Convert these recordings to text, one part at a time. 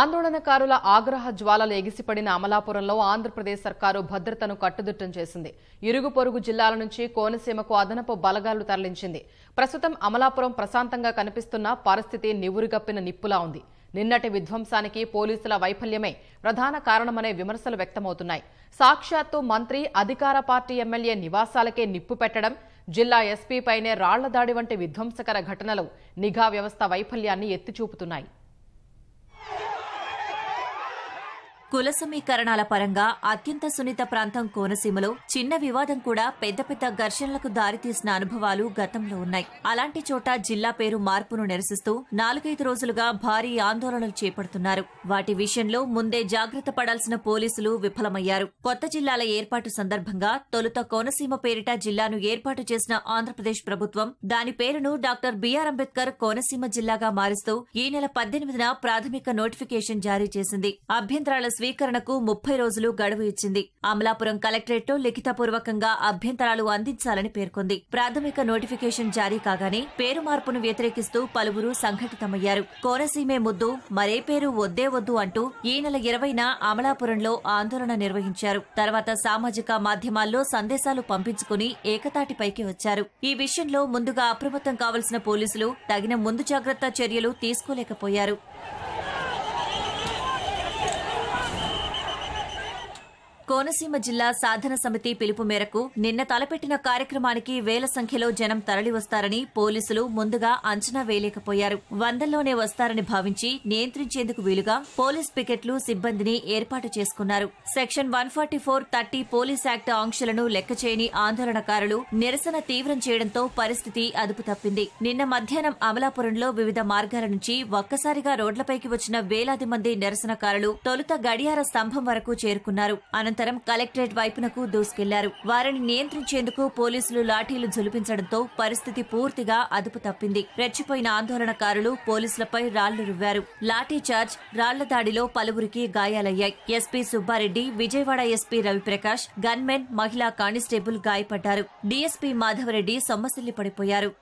ఆందోళనకారుల ఆగ్రహ జ్వాలలు ఎగిసిపడిన అమలాపురంలో ఆంధ్రప్రదేశ్ సర్కారు భద్రతను కట్టుదిట్టం చేసింది ఇరుగు పొరుగు జిల్లాల నుంచి కోనసీమకు అదనపు బలగాలు తరలించింది ప్రస్తుతం అమలాపురం ప్రశాంతంగా కనిపిస్తున్న పరిస్థితి నివురుగప్పిన నిప్పులా ఉంది నిన్నటి విధ్వంసానికి పోలీసుల వైఫల్యమే ప్రధాన కారణమనే విమర్శలు వ్యక్తమవుతున్నాయి సాక్షాత్తు మంత్రి అధికార పార్టీ ఎమ్మెల్యే నివాసాలకే నిప్పు పెట్టడం జిల్లా ఎస్పీపైనే రాళ్ల దాడి వంటి విధ్వంసకర ఘటనలు నిఘా వ్యవస్థ వైఫల్యాన్ని ఎత్తిచూపుతున్నాయి కుల సమీకరణాల పరంగా అత్యంత సున్నిత ప్రాంతం కోనసీమలో చిన్న వివాదం కూడా పెద్ద పెద్ద ఘర్షణలకు దారితీసిన అనుభవాలు గతంలో ఉన్నాయి అలాంటి చోట జిల్లా పేరు మార్పును నిరసిస్తూ నాలుగైదు రోజులుగా భారీ ఆందోళనలు చేపడుతున్నారు వాటి విషయంలో ముందే జాగ్రత్త పడాల్సిన పోలీసులు విఫలమయ్యారు కొత్త జిల్లాల ఏర్పాటు సందర్భంగా తొలుత కోనసీమ పేరిట జిల్లాను ఏర్పాటు చేసిన ఆంధ్రప్రదేశ్ ప్రభుత్వం దాని పేరును డాక్టర్ బీఆర్ అంబేద్కర్ కోనసీమ జిల్లాగా మారుస్తూ ఈ నెల పద్దెనిమిదిన ప్రాథమిక నోటిఫికేషన్ జారీ చేసింది అభ్యంతరాల స్వీకరణకు ముప్పై రోజులు గడువు ఇచ్చింది అమలాపురం లో లిఖితపూర్వకంగా అభ్యంతరాలు అందించాలని పేర్కొంది ప్రాథమిక నోటిఫికేషన్ జారీ కాగానే పేరు మార్పును వ్యతిరేకిస్తూ పలువురు సంఘటితమయ్యారు కోనసీమే ముద్దు మరే పేరు వద్దే వద్దు అంటూ ఈ నెల ఇరవైన అమలాపురంలో ఆందోళన నిర్వహించారు తర్వాత సామాజిక మాధ్యమాల్లో సందేశాలు పంపించుకుని ఏకతాటిపైకి వచ్చారు ఈ విషయంలో ముందుగా అప్రమత్తం కావలసిన పోలీసులు తగిన ముందు జాగ్రత్త చర్యలు తీసుకోలేకపోయారు కోనసీమ జిల్లా సాధన సమితి పిలుపు మేరకు నిన్న తలపెట్టిన కార్యక్రమానికి వేల సంఖ్యలో జనం తరలివస్తారని పోలీసులు ముందుగా అంచనా వేయలేకపోయారు వందల్లోనే వస్తారని భావించి నియంత్రించేందుకు వీలుగా పోలీస్ పికెట్లు సిబ్బందిని ఏర్పాటు చేసుకున్నారు section one forty four police act ఆంక్షలను లెక్కచేయని ఆందోళనకారులు నిరసన తీవ్రం చేయడంతో పరిస్థితి అదుపు తప్పింది నిన్న మధ్యాహ్నం అమలాపురంలో వివిధ మార్గాల నుంచి ఒక్కసారిగా రోడ్లపైకి వచ్చిన వేలాది మంది నిరసనకారులు తొలుత గడియార స్తంభం వరకు చేరుకున్నారు అనంతరం అనంతరం కలెక్టరేట్ వైపునకు దూసుకెళ్లారు వారిని నియంత్రించేందుకు పోలీసులు లాఠీలు జులిపించడంతో పరిస్థితి పూర్తిగా అదుపు తప్పింది రెచ్చిపోయిన ఆందోళనకారులు పోలీసులపై రాళ్లు రువ్వారు లాఠీ చార్జ్ రాళ్ల దాడిలో పలువురికి గాయాలయ్యాయి SP Subba Reddy Vijayawada SP Ravi Prakash gunmen మహిళా కానిస్టేబుల్ గాయపడ్డారు డీఎస్పీ మాధవరెడ్డి సొమ్మసిల్లి పడిపోయారు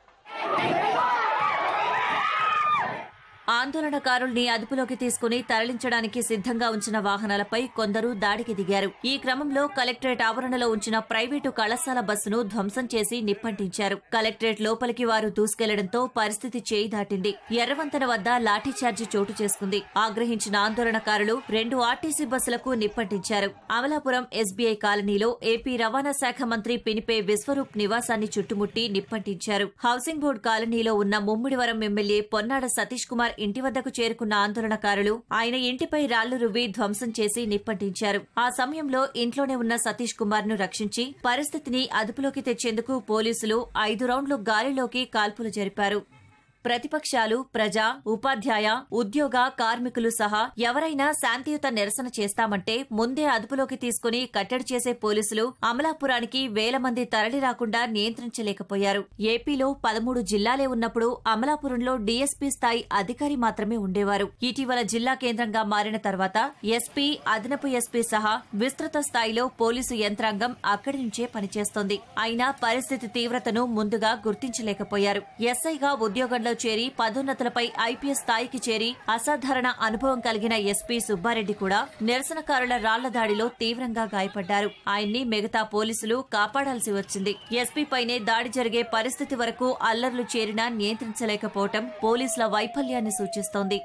ఆందోళనకారుల్ని అదుపులోకి తీసుకుని తరలించడానికి సిద్ధంగా ఉంచిన వాహనాలపై కొందరు దాడికి దిగారు ఈ క్రమంలో కలెక్టరేట్ ఆవరణలో ఉంచిన ప్రైవేటు కళాశాల బస్సును ధ్వంసం చేసి నిప్పంటించారు కలెక్టరేట్ లోపలికి వారు దూసుకెళ్లడంతో పరిస్థితి చేయి దాటింది ఎర్రవంతన వద్ద లాఠీచార్జి చోటు చేసుకుంది ఆగ్రహించిన ఆందోళనకారులు రెండు ఆర్టీసీ బస్సులకు నిప్పంటించారు అమలాపురం ఎస్బీఐ కాలనీలో ఏపీ రవాణా శాఖ మంత్రి పినిపే విశ్వరూప్ నివాసాన్ని చుట్టుముట్టి నిప్పంటించారు హౌసింగ్ బోర్డు కాలనీలో ఉన్న ముమ్మిడివరం ఎమ్మెల్యే పొన్నాడ సతీష్ కుమార్ ఇంటి వద్దకు చేరుకున్న ఆందోళనకారులు ఆయన ఇంటిపై రాళ్లు రువ్వి ధ్వంసం చేసి నిప్పంటించారు ఆ సమయంలో ఇంట్లోనే ఉన్న సతీష్ కుమార్ ను రక్షించి పరిస్థితిని అదుపులోకి తెచ్చేందుకు పోలీసులు ఐదు రౌండ్లు గాలిలోకి కాల్పులు జరిపారు ప్రతిపక్షాలు ప్రజా ఉపాధ్యాయ ఉద్యోగ కార్మికులు సహా ఎవరైనా శాంతియుత నిరసన చేస్తామంటే ముందే అదుపులోకి తీసుకుని కట్టడి చేసే పోలీసులు అమలాపురానికి వేల మంది తరలి రాకుండా నియంత్రించలేకపోయారు ఏపీలో పదమూడు జిల్లాలే ఉన్నప్పుడు అమలాపురంలో డీఎస్పీ స్థాయి అధికారి మాత్రమే ఉండేవారు ఇటీవల జిల్లా కేంద్రంగా మారిన తర్వాత ఎస్పీ అదనపు ఎస్పీ సహా విస్తృత స్థాయిలో పోలీసు యంత్రాంగం అక్కడి నుంచే పనిచేస్తోంది అయినా పరిస్థితి తీవ్రతను ముందుగా గుర్తించలేకపోయారు ఎస్ఐగా ఉద్యోగంలో రంగంలో చేరి పదోన్నతులపై ఐపీఎస్ స్థాయికి చేరి అసాధారణ అనుభవం కలిగిన ఎస్పీ సుబ్బారెడ్డి కూడా నిరసనకారుల రాళ్ల దాడిలో తీవ్రంగా గాయపడ్డారు ఆయన్ని మిగతా పోలీసులు కాపాడాల్సి వచ్చింది ఎస్పీపైనే దాడి జరిగే పరిస్థితి వరకు అల్లర్లు చేరినా నియంత్రించలేకపోవటం పోలీసుల వైఫల్యాన్ని సూచిస్తోంది